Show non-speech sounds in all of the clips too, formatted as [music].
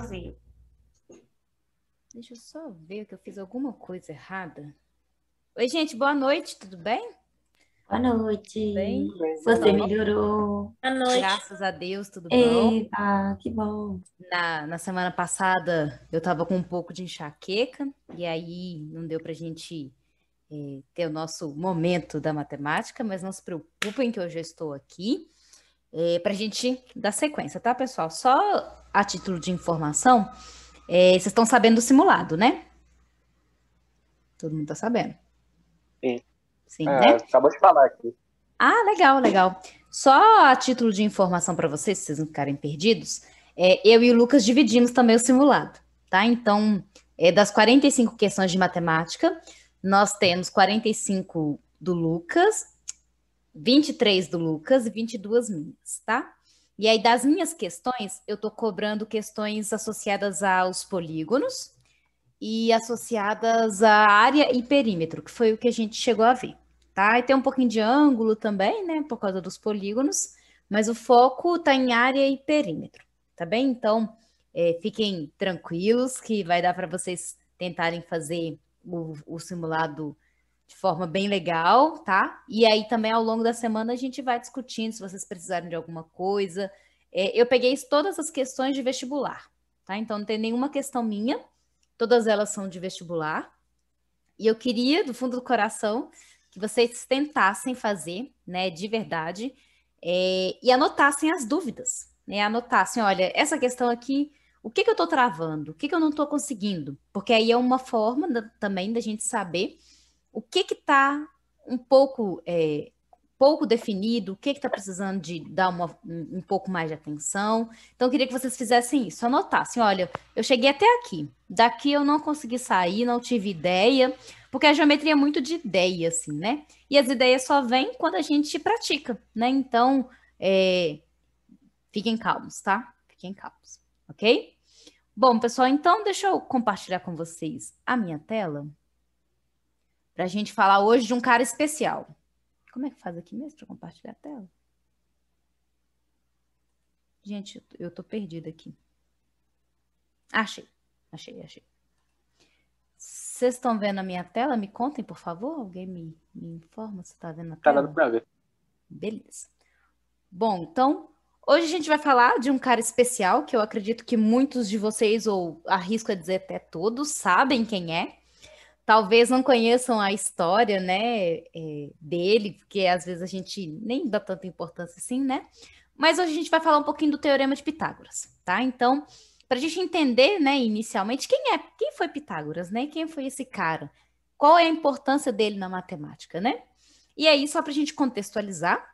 sozinho. Deixa eu só ver que eu fiz alguma coisa errada. Oi, gente, boa noite, tudo bem? Boa noite. Tudo bem? Você melhorou. Boa noite. Graças a Deus, tudo bom? Eita, que bom. Na, na semana passada, eu estava com um pouco de enxaqueca, e aí não deu pra gente eh, ter o nosso momento da matemática, mas não se preocupem que hoje eu estou aqui é, para a gente dar sequência, tá, pessoal? Só a título de informação, é, vocês estão sabendo do simulado, né? Todo mundo está sabendo. Sim. Sim, é, né? Acabou de falar aqui. Ah, legal, legal. Só a título de informação para vocês, se vocês não ficarem perdidos, é, eu e o Lucas dividimos também o simulado, tá? Então, é, das 45 questões de matemática, nós temos 45 do Lucas 23 do Lucas e 22 minhas, tá? E aí, das minhas questões, eu estou cobrando questões associadas aos polígonos e associadas à área e perímetro, que foi o que a gente chegou a ver, tá? E tem um pouquinho de ângulo também, né, por causa dos polígonos, mas o foco está em área e perímetro, tá bem? Então, é, fiquem tranquilos que vai dar para vocês tentarem fazer o, o simulado de forma bem legal, tá? E aí também ao longo da semana a gente vai discutindo se vocês precisarem de alguma coisa. É, eu peguei todas as questões de vestibular, tá? Então não tem nenhuma questão minha, todas elas são de vestibular. E eu queria, do fundo do coração, que vocês tentassem fazer, né, de verdade, é, e anotassem as dúvidas, né? Anotassem, olha, essa questão aqui, o que, que eu estou travando? O que, que eu não estou conseguindo? Porque aí é uma forma da, também da gente saber o que está um pouco é, pouco definido, o que está precisando de dar uma, um pouco mais de atenção. Então, eu queria que vocês fizessem isso, anotassem, olha, eu cheguei até aqui, daqui eu não consegui sair, não tive ideia, porque a geometria é muito de ideia, assim, né? E as ideias só vêm quando a gente pratica, né? Então, é... fiquem calmos, tá? Fiquem calmos, ok? Bom, pessoal, então deixa eu compartilhar com vocês a minha tela para a gente falar hoje de um cara especial. Como é que faz aqui mesmo para compartilhar a tela? Gente, eu tô perdida aqui. Achei, achei, achei. Vocês estão vendo a minha tela? Me contem, por favor. Alguém me, me informa se está vendo a tá tela. Tá dando para ver. Beleza. Bom, então, hoje a gente vai falar de um cara especial que eu acredito que muitos de vocês, ou arrisco a dizer até todos, sabem quem é talvez não conheçam a história, né, eh, dele, porque às vezes a gente nem dá tanta importância assim, né? Mas hoje a gente vai falar um pouquinho do Teorema de Pitágoras, tá? Então, para a gente entender, né, inicialmente, quem é, quem foi Pitágoras, né? Quem foi esse cara? Qual é a importância dele na matemática, né? E aí, só para a gente contextualizar,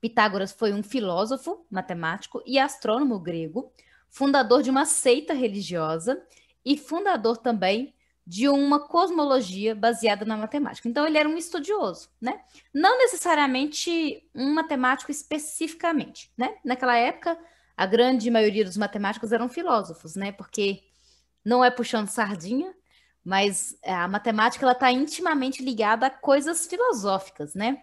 Pitágoras foi um filósofo, matemático e astrônomo grego, fundador de uma seita religiosa e fundador também de uma cosmologia baseada na matemática. Então, ele era um estudioso, né? Não necessariamente um matemático especificamente, né? Naquela época, a grande maioria dos matemáticos eram filósofos, né? Porque não é puxando sardinha, mas a matemática ela está intimamente ligada a coisas filosóficas, né?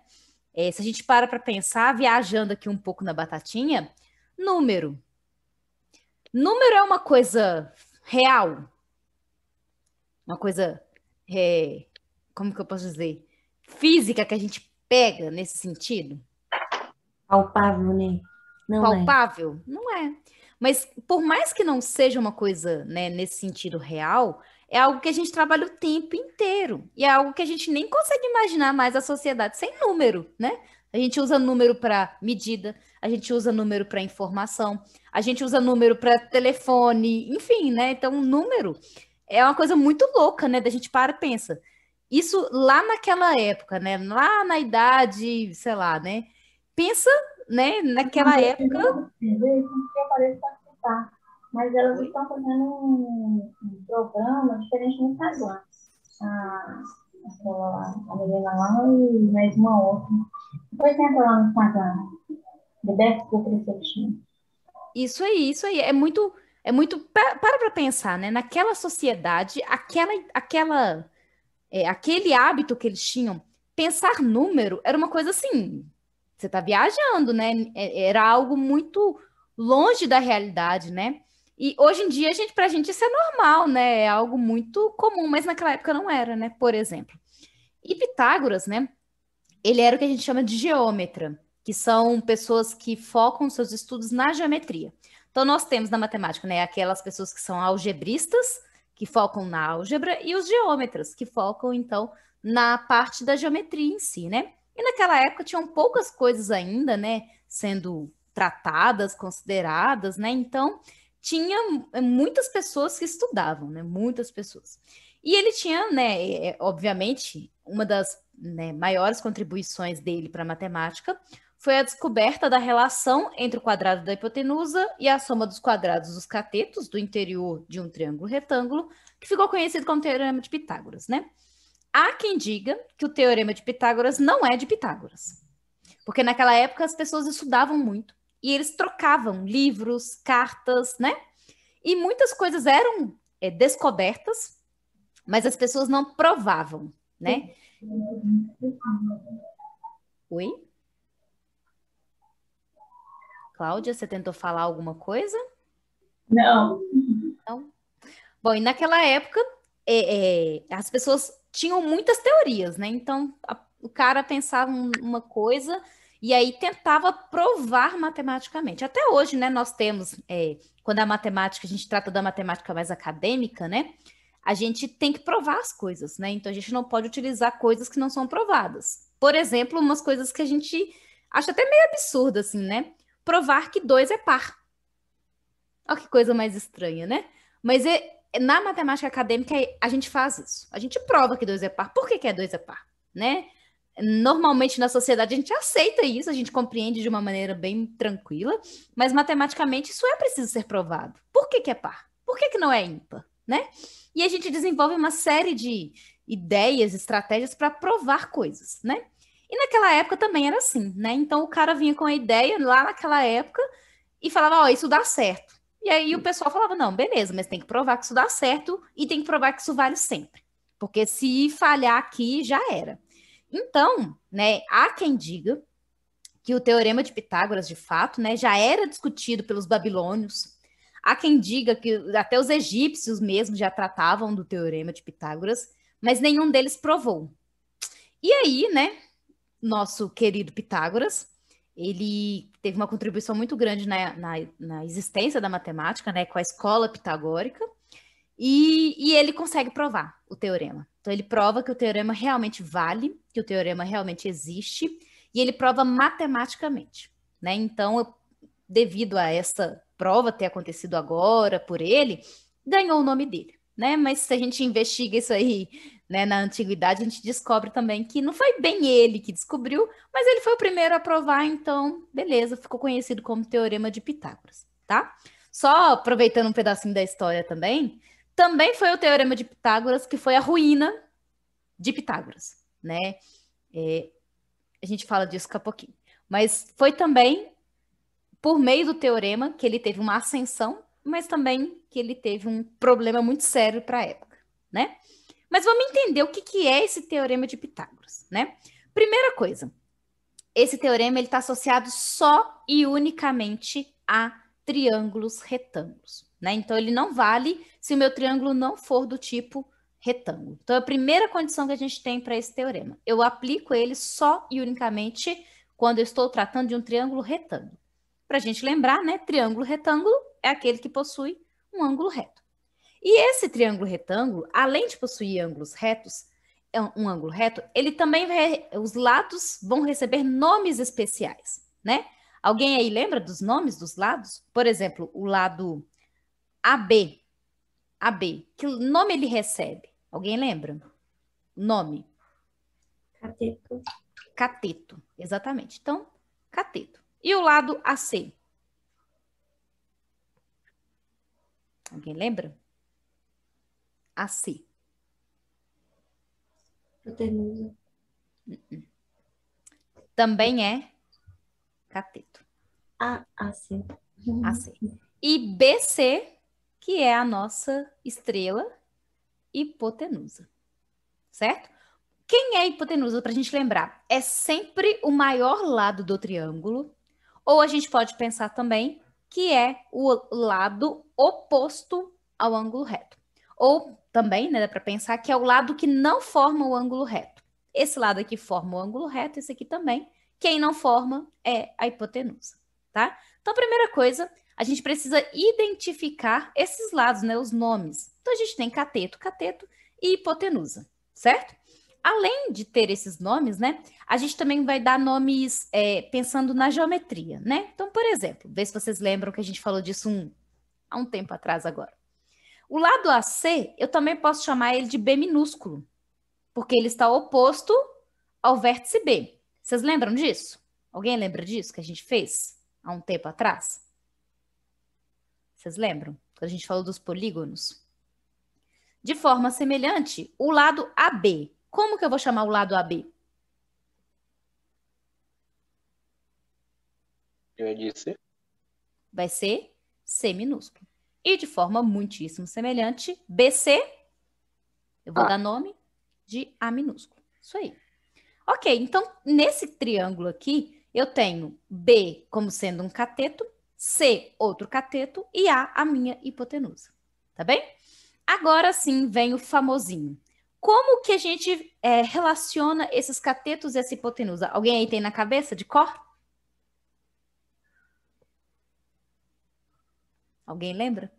É, se a gente para para pensar, viajando aqui um pouco na batatinha, número. Número é uma coisa real, uma coisa, é, como que eu posso dizer, física que a gente pega nesse sentido? Palpável, né? Não é. Palpável? É. Não é. Mas por mais que não seja uma coisa né, nesse sentido real, é algo que a gente trabalha o tempo inteiro. E é algo que a gente nem consegue imaginar mais a sociedade sem número, né? A gente usa número para medida, a gente usa número para informação, a gente usa número para telefone, enfim, né? Então, número é uma coisa muito louca, né? Da gente para e pensa. Isso lá naquela época, né? Lá na idade, sei lá, né? Pensa, né? Naquela uhum. época. Mas elas estão fazendo um, programa diferente no Instagram. Ah, aquela, a menina lá e mais uma outra. Depois tem aquela no Instagram. The Best Preception. Isso aí, isso aí. É muito é muito. Para para pensar, né? Naquela sociedade, aquela, aquela, é, aquele hábito que eles tinham, pensar número era uma coisa assim. Você tá viajando, né? É, era algo muito longe da realidade, né? E hoje em dia, a gente, pra gente, isso é normal, né? É algo muito comum, mas naquela época não era, né? Por exemplo. E Pitágoras, né? Ele era o que a gente chama de geômetra, que são pessoas que focam seus estudos na geometria. Então, nós temos na matemática né, aquelas pessoas que são algebristas, que focam na álgebra, e os geômetras, que focam, então, na parte da geometria em si, né? E naquela época tinham poucas coisas ainda, né, sendo tratadas, consideradas, né? Então, tinha muitas pessoas que estudavam, né? Muitas pessoas. E ele tinha, né, é, obviamente, uma das né, maiores contribuições dele para a matemática foi a descoberta da relação entre o quadrado da hipotenusa e a soma dos quadrados dos catetos do interior de um triângulo retângulo, que ficou conhecido como Teorema de Pitágoras, né? Há quem diga que o Teorema de Pitágoras não é de Pitágoras, porque naquela época as pessoas estudavam muito e eles trocavam livros, cartas, né? E muitas coisas eram é, descobertas, mas as pessoas não provavam, né? Oi? Cláudia, você tentou falar alguma coisa? Não. Não. Bom, e naquela época é, é, as pessoas tinham muitas teorias, né? Então a, o cara pensava uma coisa e aí tentava provar matematicamente. Até hoje, né? Nós temos é, quando a matemática a gente trata da matemática mais acadêmica, né? A gente tem que provar as coisas, né? Então a gente não pode utilizar coisas que não são provadas. Por exemplo, umas coisas que a gente acha até meio absurdo, assim, né? provar que 2 é par. Olha que coisa mais estranha, né? Mas é, é na matemática acadêmica, é, a gente faz isso. A gente prova que 2 é par. Por que, que é 2 é par? Né? Normalmente na sociedade a gente aceita isso, a gente compreende de uma maneira bem tranquila, mas matematicamente isso é preciso ser provado. Por que, que é par? Por que, que não é ímpar? Né? E a gente desenvolve uma série de ideias, estratégias para provar coisas, né? E naquela época também era assim, né? Então o cara vinha com a ideia lá naquela época e falava, ó, oh, isso dá certo. E aí o pessoal falava, não, beleza, mas tem que provar que isso dá certo e tem que provar que isso vale sempre. Porque se falhar aqui, já era. Então, né, há quem diga que o teorema de Pitágoras, de fato, né, já era discutido pelos babilônios. Há quem diga que até os egípcios mesmo já tratavam do teorema de Pitágoras, mas nenhum deles provou. E aí, né, nosso querido Pitágoras. Ele teve uma contribuição muito grande na, na, na existência da matemática, né, com a escola pitagórica, e, e ele consegue provar o teorema. Então, ele prova que o teorema realmente vale, que o teorema realmente existe, e ele prova matematicamente. Né? Então, eu, devido a essa prova ter acontecido agora por ele, ganhou o nome dele. Né? Mas se a gente investiga isso aí né, na antiguidade, a gente descobre também que não foi bem ele que descobriu, mas ele foi o primeiro a provar, então, beleza, ficou conhecido como Teorema de Pitágoras, tá? Só aproveitando um pedacinho da história também, também foi o Teorema de Pitágoras que foi a ruína de Pitágoras, né? É, a gente fala disso daqui a pouquinho. Mas foi também por meio do teorema que ele teve uma ascensão, mas também que ele teve um problema muito sério para a época, né? Mas vamos entender o que, que é esse teorema de Pitágoras, né? Primeira coisa, esse teorema está associado só e unicamente a triângulos retângulos, né? Então, ele não vale se o meu triângulo não for do tipo retângulo. Então, é a primeira condição que a gente tem para esse teorema, eu aplico ele só e unicamente quando eu estou tratando de um triângulo retângulo. Para a gente lembrar, né? Triângulo retângulo é aquele que possui um ângulo reto. E esse triângulo retângulo, além de possuir ângulos retos, é um ângulo reto, ele também vai, os lados vão receber nomes especiais, né? Alguém aí lembra dos nomes dos lados? Por exemplo, o lado AB. AB, que nome ele recebe? Alguém lembra? Nome. Cateto. Cateto, exatamente. Então, cateto. E o lado AC? Alguém lembra? a si. Hipotenusa. Hum. Também é cateto. A, AC. AC. E BC, que é a nossa estrela hipotenusa. Certo? Quem é hipotenusa, para a gente lembrar? É sempre o maior lado do triângulo, ou a gente pode pensar também que é o lado oposto ao ângulo reto. Ou também, né, dá para pensar que é o lado que não forma o ângulo reto. Esse lado aqui forma o ângulo reto, esse aqui também. Quem não forma é a hipotenusa, tá? Então, a primeira coisa, a gente precisa identificar esses lados, né, os nomes. Então, a gente tem cateto, cateto e hipotenusa, certo? Além de ter esses nomes, né, a gente também vai dar nomes é, pensando na geometria, né? Então, por exemplo, vê se vocês lembram que a gente falou disso um, há um tempo atrás agora. O lado AC, eu também posso chamar ele de B minúsculo, porque ele está oposto ao vértice B. Vocês lembram disso? Alguém lembra disso que a gente fez há um tempo atrás? Vocês lembram? Quando a gente falou dos polígonos. De forma semelhante, o lado AB. Como que eu vou chamar o lado AB? Eu disse. Vai ser C minúsculo. E de forma muitíssimo semelhante, BC, eu vou ah. dar nome de A minúsculo. Isso aí. Ok, então nesse triângulo aqui, eu tenho B como sendo um cateto, C outro cateto e A a minha hipotenusa. Tá bem? Agora sim vem o famosinho. Como que a gente é, relaciona esses catetos e essa hipotenusa? Alguém aí tem na cabeça de cor? Alguém lembra?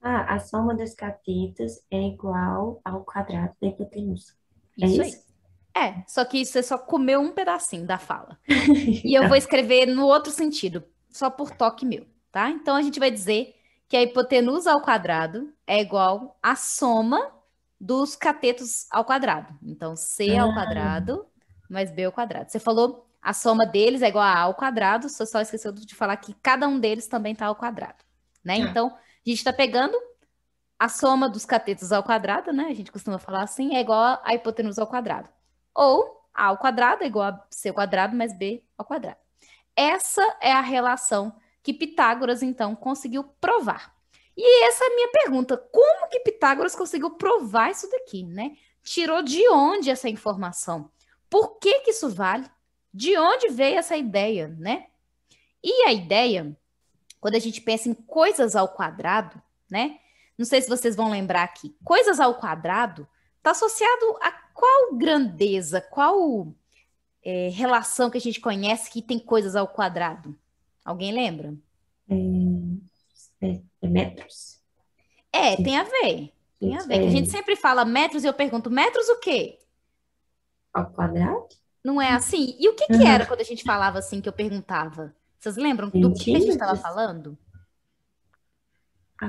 Ah, a soma dos catetos é igual ao quadrado da hipotenusa. É isso? isso? É, só que você só comeu um pedacinho da fala. [laughs] e eu vou escrever no outro sentido, só por toque meu, tá? Então a gente vai dizer que a hipotenusa ao quadrado é igual à soma dos catetos ao quadrado. Então C ah. ao quadrado mais B ao quadrado. Você falou a soma deles é igual a A ao quadrado, você só esqueceu de falar que cada um deles também está ao quadrado né? É. Então, a gente está pegando a soma dos catetos ao quadrado, né? A gente costuma falar assim, é igual a hipotenusa ao quadrado. Ou A ao quadrado é igual a C ao quadrado mais B ao quadrado. Essa é a relação que Pitágoras, então, conseguiu provar. E essa é a minha pergunta, como que Pitágoras conseguiu provar isso daqui, né? Tirou de onde essa informação? Por que que isso vale? De onde veio essa ideia, né? E a ideia quando a gente pensa em coisas ao quadrado, né? Não sei se vocês vão lembrar aqui. Coisas ao quadrado está associado a qual grandeza, qual é, relação que a gente conhece que tem coisas ao quadrado? Alguém lembra? É, é metros. É, tem a ver. Tem a ver. A gente sempre fala metros e eu pergunto, metros o quê? Ao quadrado? Não é assim? E o que, que uhum. era quando a gente falava assim que eu perguntava? Vocês lembram do que a gente estava falando? Ah,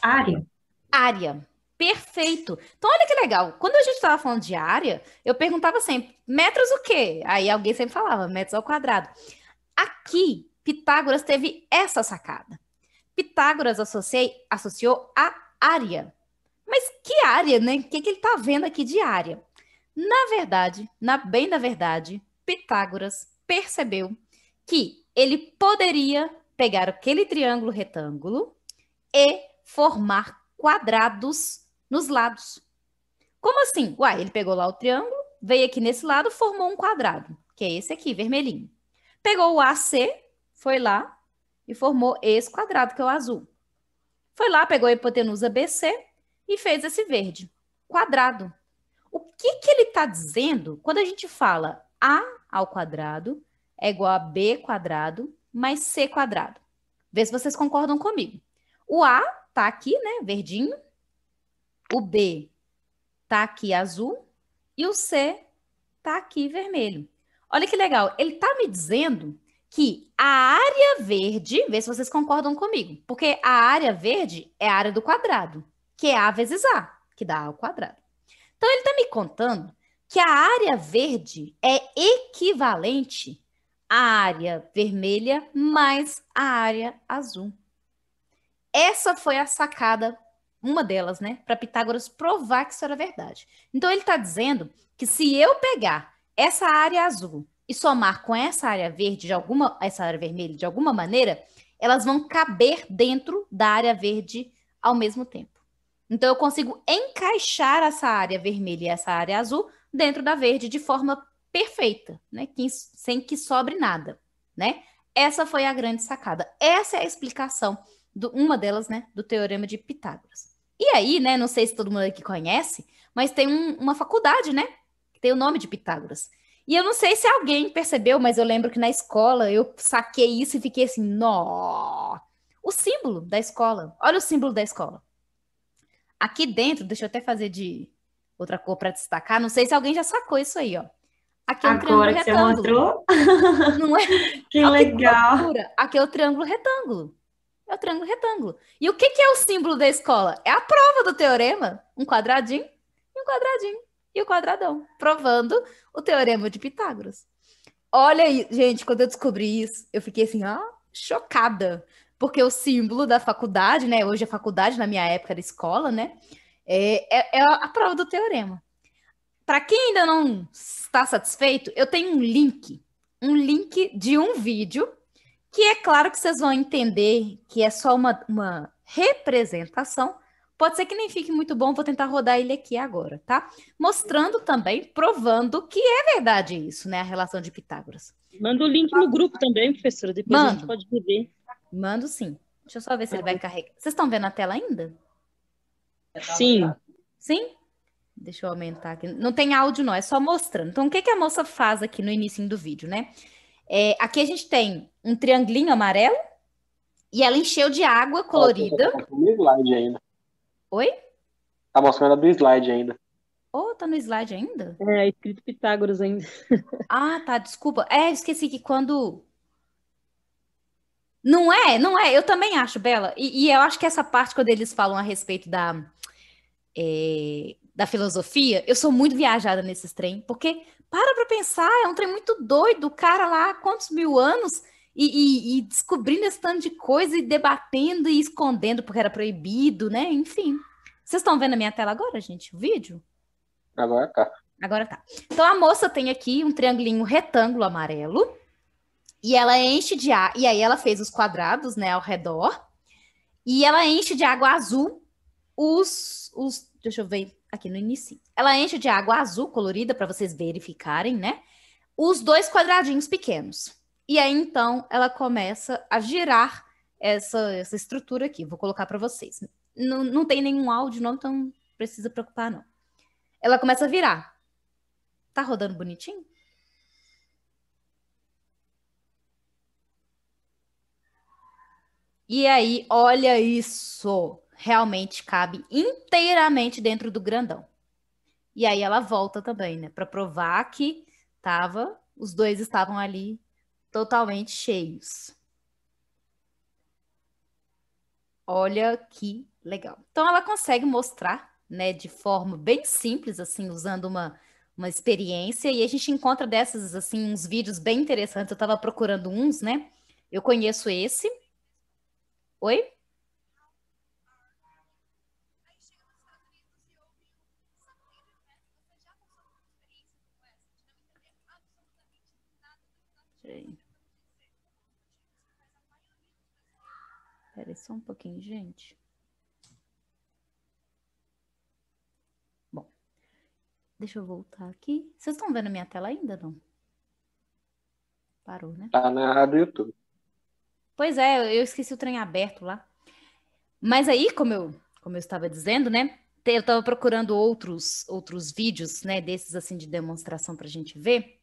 área. Área. Perfeito. Então, olha que legal. Quando a gente estava falando de área, eu perguntava sempre, metros o quê? Aí alguém sempre falava, metros ao quadrado. Aqui, Pitágoras teve essa sacada. Pitágoras associei, associou a área. Mas que área, né? O que, que ele está vendo aqui de área? Na verdade, na bem da verdade, Pitágoras percebeu que ele poderia pegar aquele triângulo retângulo e formar quadrados nos lados. Como assim? Uai, ele pegou lá o triângulo, veio aqui nesse lado, formou um quadrado, que é esse aqui, vermelhinho. Pegou o AC, foi lá e formou esse quadrado, que é o azul. Foi lá, pegou a hipotenusa BC e fez esse verde, quadrado. O que, que ele está dizendo quando a gente fala A ao quadrado é igual a b quadrado mais c quadrado. Vê se vocês concordam comigo. O a tá aqui, né, verdinho. O b tá aqui azul e o c tá aqui vermelho. Olha que legal, ele tá me dizendo que a área verde, vê se vocês concordam comigo, porque a área verde é a área do quadrado, que é a vezes a, que dá a ao quadrado. Então ele tá me contando que a área verde é equivalente a área vermelha mais a área azul. Essa foi a sacada, uma delas, né? Para Pitágoras provar que isso era verdade. Então ele está dizendo que se eu pegar essa área azul e somar com essa área verde de alguma, essa área vermelha de alguma maneira, elas vão caber dentro da área verde ao mesmo tempo. Então eu consigo encaixar essa área vermelha e essa área azul dentro da verde de forma perfeita, né? Que, sem que sobre nada, né? Essa foi a grande sacada. Essa é a explicação, do, uma delas, né? Do Teorema de Pitágoras. E aí, né? Não sei se todo mundo aqui conhece, mas tem um, uma faculdade, né? Que tem o nome de Pitágoras. E eu não sei se alguém percebeu, mas eu lembro que na escola eu saquei isso e fiquei assim, nó. O símbolo da escola. Olha o símbolo da escola. Aqui dentro, deixa eu até fazer de outra cor para destacar. Não sei se alguém já sacou isso aí, ó. Aqui é um Agora que retângulo. você mostrou. Não é? [laughs] Que Olha é legal. Que Aqui é o triângulo retângulo. É o triângulo retângulo. E o que, que é o símbolo da escola? É a prova do teorema. Um quadradinho e um quadradinho e o um quadradão. Provando o teorema de Pitágoras. Olha aí, gente, quando eu descobri isso, eu fiquei assim, ó, chocada. Porque o símbolo da faculdade, né? Hoje a faculdade, na minha época, era escola, né? É, é, é a prova do teorema. Para quem ainda não está satisfeito, eu tenho um link, um link de um vídeo que é claro que vocês vão entender que é só uma, uma representação. Pode ser que nem fique muito bom, vou tentar rodar ele aqui agora, tá? Mostrando também, provando que é verdade isso, né? A relação de Pitágoras. Manda o link no grupo também, professora. Depois Mando. a gente pode ver. Mando sim. Deixa eu só ver se ele vai carregar. Vocês estão vendo a tela ainda? Sim. Sim? Deixa eu aumentar aqui. Não tem áudio, não, é só mostrando. Então, o que, que a moça faz aqui no início do vídeo, né? É, aqui a gente tem um triangulinho amarelo e ela encheu de água colorida. Tá no slide ainda. Oi? Tá mostrando do slide ainda. Oh, tá no slide ainda? É, é escrito Pitágoras ainda. [laughs] ah, tá, desculpa. É, esqueci que quando. Não é, não é. Eu também acho, Bela. E, e eu acho que essa parte, quando eles falam a respeito da. É, da filosofia, eu sou muito viajada nesses trem, porque para para pensar, é um trem muito doido, o cara lá há quantos mil anos e, e, e, descobrindo esse tanto de coisa e debatendo e escondendo porque era proibido, né? Enfim. Vocês estão vendo a minha tela agora, gente? O vídeo? Agora tá. Agora tá. Então a moça tem aqui um triangulinho retângulo amarelo e ela enche de ar. E aí ela fez os quadrados, né, ao redor. E ela enche de água azul os, os deixa eu ver, aqui no início. Ela enche de água azul colorida para vocês verificarem, né? Os dois quadradinhos pequenos. E aí então ela começa a girar essa, essa estrutura aqui. Vou colocar para vocês. Não, não tem nenhum áudio, não, então não precisa preocupar, não. Ela começa a virar. Tá rodando bonitinho? E aí, olha isso! realmente cabe inteiramente dentro do grandão. E aí ela volta também, né, para provar que tava, os dois estavam ali totalmente cheios. Olha que legal. Então ela consegue mostrar, né, de forma bem simples assim, usando uma uma experiência e a gente encontra dessas assim uns vídeos bem interessantes. Eu estava procurando uns, né? Eu conheço esse. Oi? Espera só um pouquinho, gente. Bom, deixa eu voltar aqui. Vocês estão vendo minha tela ainda, não? Parou, né? Tá na do YouTube. Pois é, eu esqueci o trem aberto lá. Mas aí, como eu, como eu estava dizendo, né? Eu estava procurando outros outros vídeos, né? Desses assim de demonstração para a gente ver.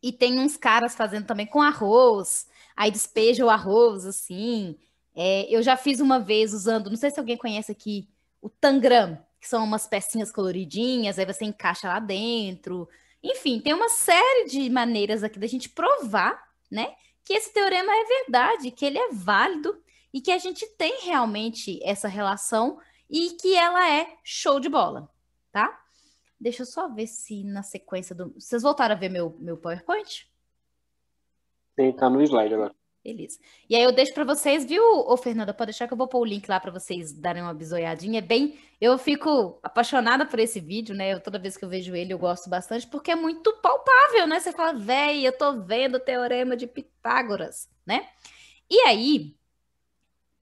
E tem uns caras fazendo também com arroz. Aí despeja o arroz assim. É, eu já fiz uma vez usando, não sei se alguém conhece aqui, o Tangram, que são umas pecinhas coloridinhas, aí você encaixa lá dentro. Enfim, tem uma série de maneiras aqui da gente provar, né, que esse teorema é verdade, que ele é válido e que a gente tem realmente essa relação e que ela é show de bola, tá? Deixa eu só ver se na sequência do. Vocês voltaram a ver meu, meu PowerPoint? Sim, tá no slide agora. Beleza. E aí eu deixo para vocês, viu, ô Fernanda? Pode deixar que eu vou pôr o link lá para vocês darem uma bisoiadinha. É bem, eu fico apaixonada por esse vídeo, né? Eu, toda vez que eu vejo ele, eu gosto bastante, porque é muito palpável, né? Você fala, véi, eu tô vendo o teorema de Pitágoras, né? E aí,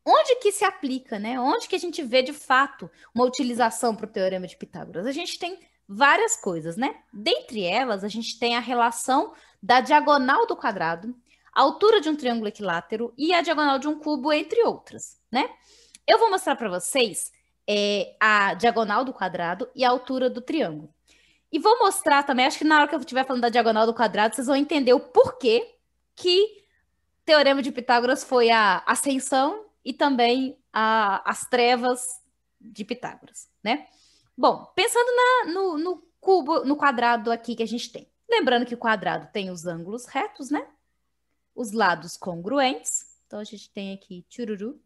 onde que se aplica, né? Onde que a gente vê de fato uma utilização para o teorema de Pitágoras? A gente tem várias coisas, né? Dentre elas, a gente tem a relação da diagonal do quadrado a altura de um triângulo equilátero e a diagonal de um cubo, entre outras, né? Eu vou mostrar para vocês é, a diagonal do quadrado e a altura do triângulo. E vou mostrar também, acho que na hora que eu estiver falando da diagonal do quadrado, vocês vão entender o porquê que o Teorema de Pitágoras foi a ascensão e também a, as trevas de Pitágoras, né? Bom, pensando na, no, no cubo, no quadrado aqui que a gente tem. Lembrando que o quadrado tem os ângulos retos, né? os lados congruentes. Então, a gente tem aqui tchururu,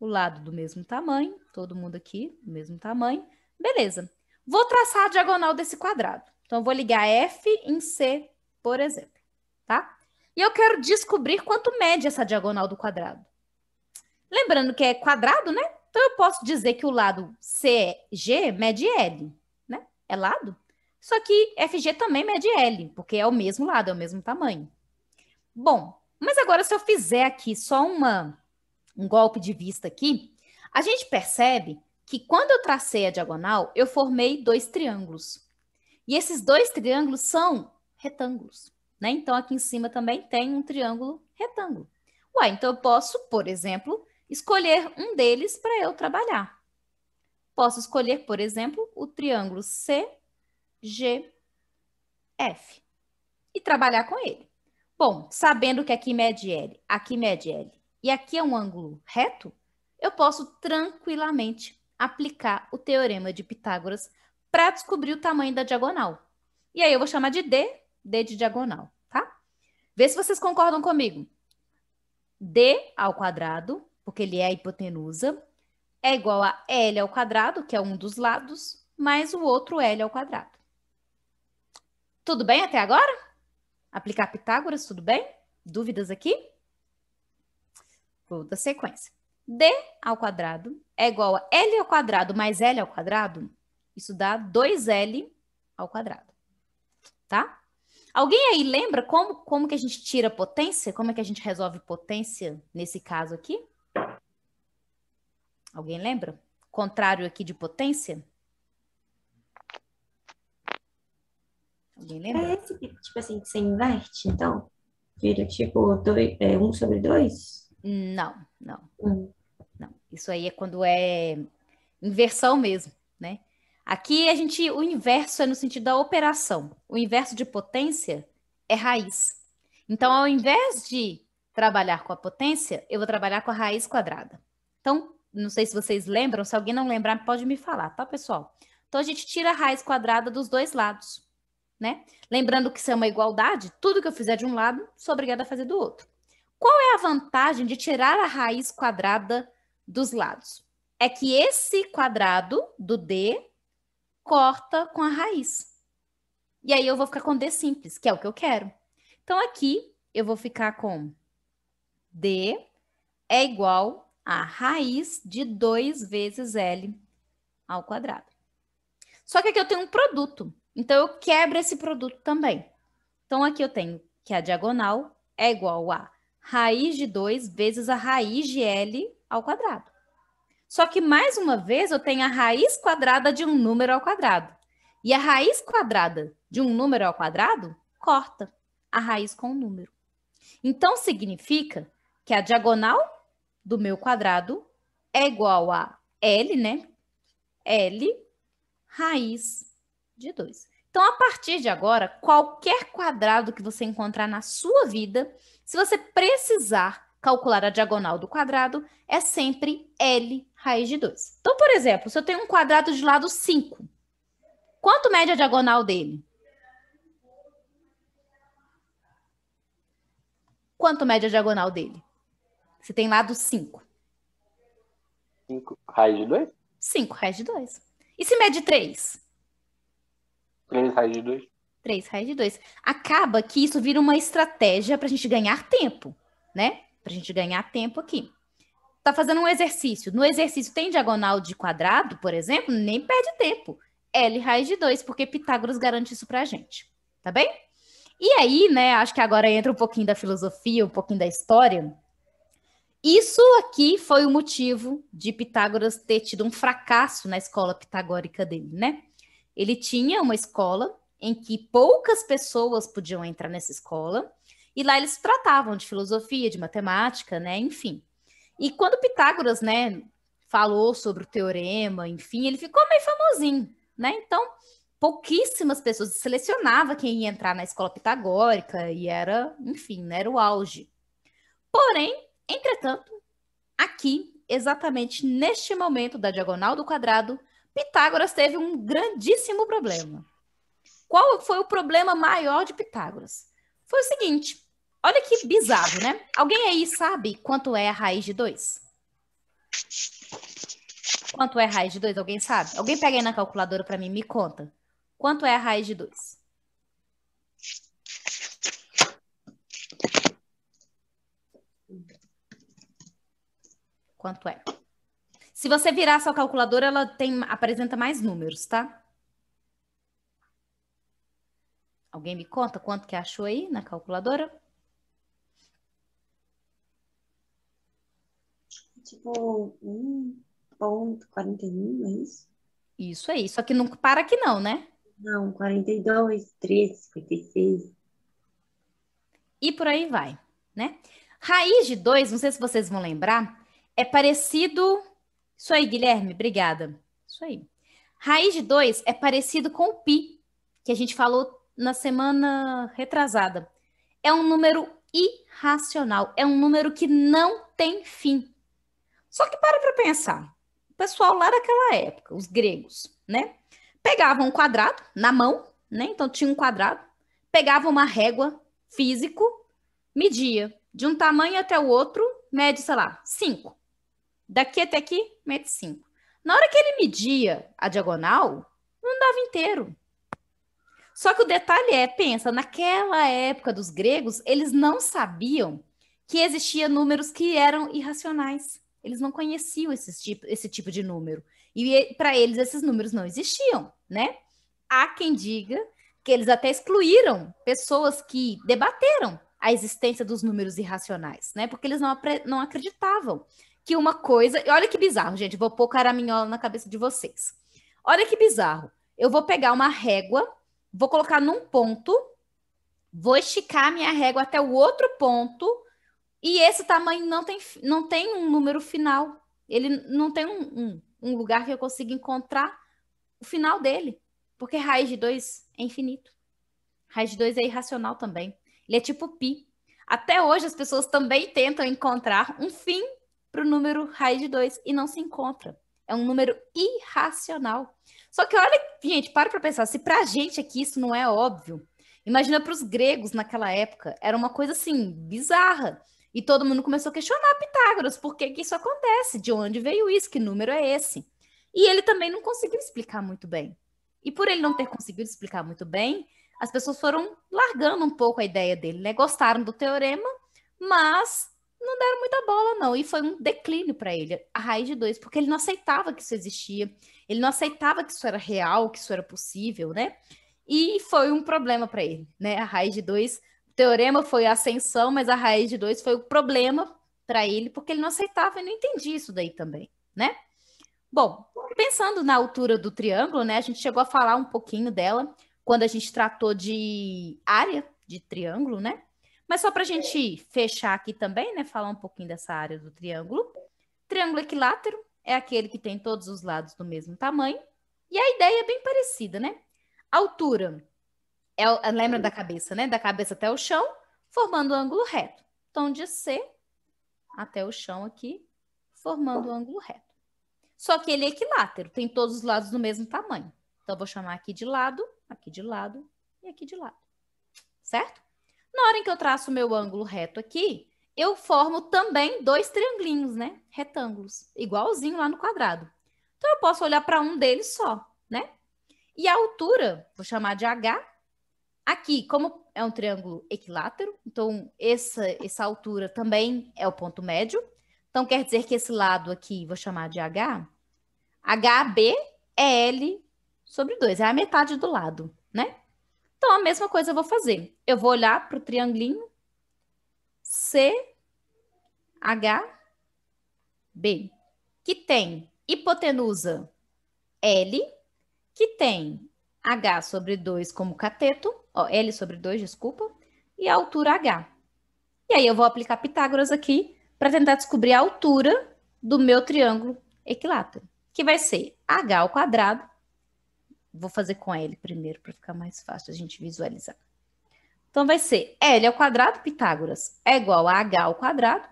o lado do mesmo tamanho, todo mundo aqui do mesmo tamanho. Beleza. Vou traçar a diagonal desse quadrado. Então, eu vou ligar F em C, por exemplo, tá? E eu quero descobrir quanto mede essa diagonal do quadrado. Lembrando que é quadrado, né? Então, eu posso dizer que o lado CG é mede L, né? É lado. Só que FG também mede L, porque é o mesmo lado, é o mesmo tamanho. Bom, mas agora, se eu fizer aqui só uma, um golpe de vista aqui, a gente percebe que quando eu tracei a diagonal, eu formei dois triângulos. E esses dois triângulos são retângulos. Né? Então, aqui em cima também tem um triângulo retângulo. Uai, então eu posso, por exemplo, escolher um deles para eu trabalhar. Posso escolher, por exemplo, o triângulo CGF e trabalhar com ele. Bom, sabendo que aqui mede L, aqui mede L e aqui é um ângulo reto, eu posso tranquilamente aplicar o teorema de Pitágoras para descobrir o tamanho da diagonal. E aí eu vou chamar de D, D de diagonal, tá? Vê se vocês concordam comigo. D ao quadrado, porque ele é a hipotenusa, é igual a L ao quadrado, que é um dos lados, mais o outro L ao quadrado. Tudo bem até agora? aplicar Pitágoras, tudo bem? Dúvidas aqui? Vou da sequência. D ao quadrado é igual a L ao quadrado mais L ao quadrado. Isso dá 2L ao quadrado, tá? Alguém aí lembra como, como que a gente tira potência? Como é que a gente resolve potência nesse caso aqui? Alguém lembra? Contrário aqui de potência? lembra? É esse que, tipo assim, que você inverte, então? Vira tipo dois, é, um sobre dois? Não, não. Hum. Não. Isso aí é quando é inversão mesmo, né? Aqui a gente, o inverso é no sentido da operação. O inverso de potência é raiz. Então, ao invés de trabalhar com a potência, eu vou trabalhar com a raiz quadrada. Então, não sei se vocês lembram, se alguém não lembrar, pode me falar, tá, pessoal? Então, a gente tira a raiz quadrada dos dois lados né? Lembrando que isso é uma igualdade, tudo que eu fizer de um lado, sou obrigada a fazer do outro. Qual é a vantagem de tirar a raiz quadrada dos lados? É que esse quadrado do D corta com a raiz. E aí eu vou ficar com D simples, que é o que eu quero. Então aqui eu vou ficar com D é igual a raiz de 2 vezes L ao quadrado. Só que aqui eu tenho um produto. Então, eu quebro esse produto também. Então, aqui eu tenho que a diagonal é igual a raiz de 2 vezes a raiz de L ao quadrado. Só que, mais uma vez, eu tenho a raiz quadrada de um número ao quadrado. E a raiz quadrada de um número ao quadrado corta a raiz com o número. Então, significa que a diagonal do meu quadrado é igual a L, né? L raiz de 2. Então, a partir de agora, qualquer quadrado que você encontrar na sua vida, se você precisar calcular a diagonal do quadrado, é sempre L raiz de 2. Então, por exemplo, se eu tenho um quadrado de lado 5, quanto mede a diagonal dele? Quanto mede a diagonal dele? Você tem lado 5. 5 raiz de 2? 5 raiz de 2. E se mede 3? Três raiz de dois. Três raiz de dois. Acaba que isso vira uma estratégia para a gente ganhar tempo, né? Para a gente ganhar tempo aqui. Tá fazendo um exercício. No exercício tem diagonal de quadrado, por exemplo, nem perde tempo. L raiz de 2, porque Pitágoras garante isso para a gente. Tá bem? E aí, né, acho que agora entra um pouquinho da filosofia, um pouquinho da história. Isso aqui foi o motivo de Pitágoras ter tido um fracasso na escola pitagórica dele, né? Ele tinha uma escola em que poucas pessoas podiam entrar nessa escola, e lá eles tratavam de filosofia, de matemática, né, enfim. E quando Pitágoras, né, falou sobre o teorema, enfim, ele ficou meio famosinho, né? Então, pouquíssimas pessoas selecionava quem ia entrar na escola pitagórica e era, enfim, né, era o auge. Porém, entretanto, aqui, exatamente neste momento da diagonal do quadrado, Pitágoras teve um grandíssimo problema. Qual foi o problema maior de Pitágoras? Foi o seguinte: olha que bizarro, né? Alguém aí sabe quanto é a raiz de 2? Quanto é a raiz de 2? Alguém sabe? Alguém pega aí na calculadora para mim, me conta. Quanto é a raiz de 2? Quanto é? Se você virar sua calculadora, ela tem apresenta mais números, tá? Alguém me conta quanto que achou aí na calculadora? Tipo, 1.41, é isso? Isso aí. Só que não para aqui não, né? Não, 42, 13, 56. E por aí vai, né? Raiz de 2, não sei se vocês vão lembrar, é parecido isso aí, Guilherme, obrigada. Isso aí. Raiz de 2 é parecido com o pi, que a gente falou na semana retrasada. É um número irracional, é um número que não tem fim. Só que para para pensar. O pessoal lá daquela época, os gregos, né? Pegavam um quadrado na mão, né? Então tinha um quadrado, pegava uma régua físico, media de um tamanho até o outro, mede, sei lá, 5. Daqui até aqui, 1,5m. Na hora que ele media a diagonal, não dava inteiro. Só que o detalhe é, pensa, naquela época dos gregos, eles não sabiam que existiam números que eram irracionais. Eles não conheciam esse tipo, esse tipo de número. E para eles esses números não existiam, né? Há quem diga que eles até excluíram pessoas que debateram a existência dos números irracionais, né? Porque eles não, não acreditavam que uma coisa. Olha que bizarro, gente. Vou pôr caraminhola na cabeça de vocês. Olha que bizarro. Eu vou pegar uma régua, vou colocar num ponto, vou esticar a minha régua até o outro ponto, e esse tamanho não tem, não tem um número final. Ele não tem um, um, um lugar que eu consiga encontrar o final dele. Porque raiz de 2 é infinito. Raiz de 2 é irracional também. Ele é tipo pi. Até hoje as pessoas também tentam encontrar um fim para o número raiz de 2 e não se encontra. É um número irracional. Só que olha, gente, para para pensar, se para a gente aqui isso não é óbvio, imagina para os gregos naquela época, era uma coisa assim, bizarra. E todo mundo começou a questionar Pitágoras, por que, que isso acontece? De onde veio isso? Que número é esse? E ele também não conseguiu explicar muito bem. E por ele não ter conseguido explicar muito bem, as pessoas foram largando um pouco a ideia dele, né? Gostaram do teorema, mas não deram muita bola, não. E foi um declínio para ele, a raiz de dois, porque ele não aceitava que isso existia, ele não aceitava que isso era real, que isso era possível, né? E foi um problema para ele, né? A raiz de dois, o teorema foi a ascensão, mas a raiz de dois foi o problema para ele, porque ele não aceitava e não entendia isso daí também, né? Bom, pensando na altura do triângulo, né? A gente chegou a falar um pouquinho dela quando a gente tratou de área de triângulo, né? Mas só para a gente fechar aqui também, né? Falar um pouquinho dessa área do triângulo. Triângulo equilátero é aquele que tem todos os lados do mesmo tamanho. E a ideia é bem parecida, né? Altura é, lembra da cabeça, né? Da cabeça até o chão, formando o um ângulo reto. Então, de C até o chão aqui, formando o um ângulo reto. Só que ele é equilátero, tem todos os lados do mesmo tamanho. Então, eu vou chamar aqui de lado, aqui de lado e aqui de lado. Certo? Na hora em que eu traço o meu ângulo reto aqui, eu formo também dois triangulinhos, né? Retângulos, igualzinho lá no quadrado. Então, eu posso olhar para um deles só, né? E a altura, vou chamar de H. Aqui, como é um triângulo equilátero, então essa, essa altura também é o ponto médio. Então, quer dizer que esse lado aqui, vou chamar de H. HB é L sobre 2, é a metade do lado, né? Então, a mesma coisa eu vou fazer. Eu vou olhar para o triangulinho C, H, B, que tem hipotenusa L, que tem H sobre 2 como cateto, ó, L sobre 2, desculpa, e a altura H. E aí eu vou aplicar Pitágoras aqui para tentar descobrir a altura do meu triângulo equilátero, que vai ser H ao quadrado Vou fazer com L primeiro para ficar mais fácil a gente visualizar. Então vai ser L ao quadrado, Pitágoras, é igual a H ao quadrado,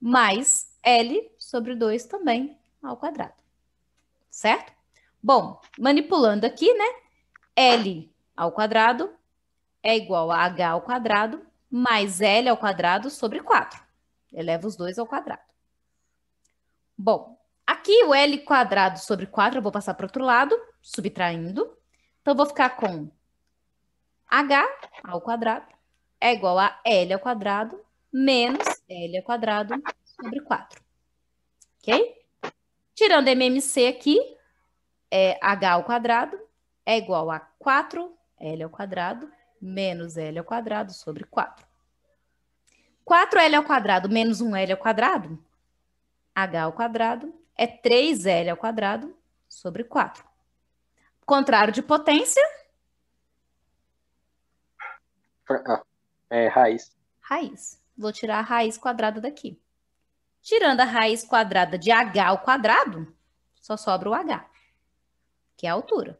mais L sobre 2 também ao quadrado. Certo? Bom, manipulando aqui, né? L ao quadrado é igual a H ao quadrado mais L ao quadrado sobre 4. Eleva os dois ao quadrado. Bom, aqui o L quadrado sobre 4 eu vou passar para o outro lado subtraindo. Então, eu vou ficar com H ao quadrado é igual a L ao quadrado menos L ao quadrado sobre 4. Ok? Tirando MMC aqui, é H ao quadrado é igual a 4L ao quadrado menos L ao quadrado sobre 4. 4L ao quadrado menos 1L ao quadrado, H ao quadrado é 3L ao quadrado sobre 4. Contrário de potência? Ah, é raiz. Raiz. Vou tirar a raiz quadrada daqui. Tirando a raiz quadrada de h ao quadrado, só sobra o h, que é a altura.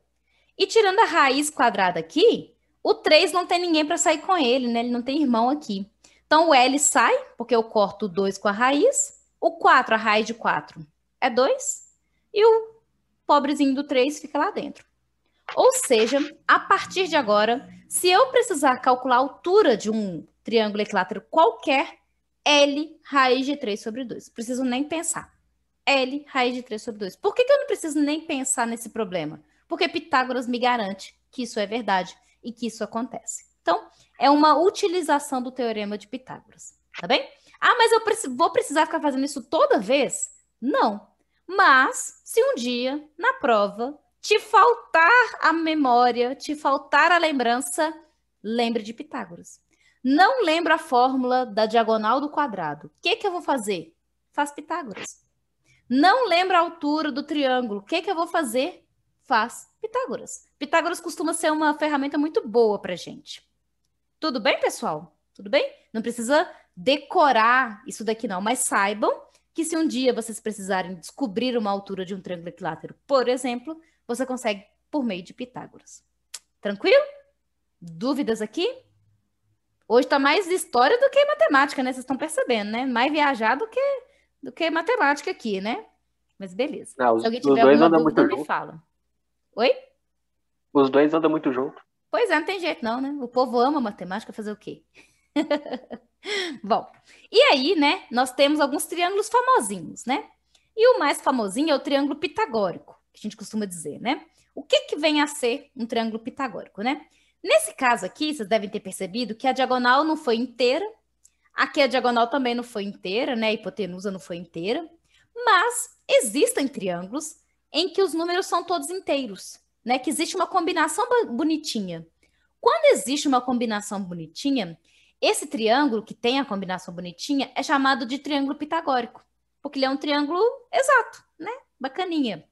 E tirando a raiz quadrada aqui, o 3 não tem ninguém para sair com ele, né? Ele não tem irmão aqui. Então o L sai, porque eu corto o 2 com a raiz. O 4, a raiz de 4, é 2. E o pobrezinho do 3 fica lá dentro. Ou seja, a partir de agora, se eu precisar calcular a altura de um triângulo equilátero qualquer, L raiz de 3 sobre 2. Preciso nem pensar. L raiz de 3 sobre 2. Por que, que eu não preciso nem pensar nesse problema? Porque Pitágoras me garante que isso é verdade e que isso acontece. Então, é uma utilização do teorema de Pitágoras, tá bem? Ah, mas eu preci vou precisar ficar fazendo isso toda vez? Não. Mas, se um dia, na prova, te faltar a memória, te faltar a lembrança, lembre de Pitágoras. Não lembra a fórmula da diagonal do quadrado. O que, que eu vou fazer? Faz Pitágoras. Não lembra a altura do triângulo. O que, que eu vou fazer? Faz Pitágoras. Pitágoras costuma ser uma ferramenta muito boa para gente. Tudo bem, pessoal? Tudo bem? Não precisa decorar isso daqui, não, mas saibam que se um dia vocês precisarem descobrir uma altura de um triângulo equilátero, por exemplo, você consegue por meio de Pitágoras. Tranquilo? Dúvidas aqui? Hoje está mais história do que matemática, né? Vocês estão percebendo, né? Mais viajar do que, do que matemática aqui, né? Mas beleza. Não, os, Se alguém tiver alguma dúvida, me junto. fala. Oi? Os dois andam muito junto. Pois é, não tem jeito não, né? O povo ama matemática, fazer o quê? [laughs] Bom, e aí, né, nós temos alguns triângulos famosinhos, né? E o mais famosinho é o triângulo pitagórico que a gente costuma dizer, né? O que, que vem a ser um triângulo pitagórico, né? Nesse caso aqui, vocês devem ter percebido que a diagonal não foi inteira, aqui a diagonal também não foi inteira, né? A hipotenusa não foi inteira, mas existem triângulos em que os números são todos inteiros, né? Que existe uma combinação bonitinha. Quando existe uma combinação bonitinha, esse triângulo que tem a combinação bonitinha é chamado de triângulo pitagórico, porque ele é um triângulo exato, né? Bacaninha.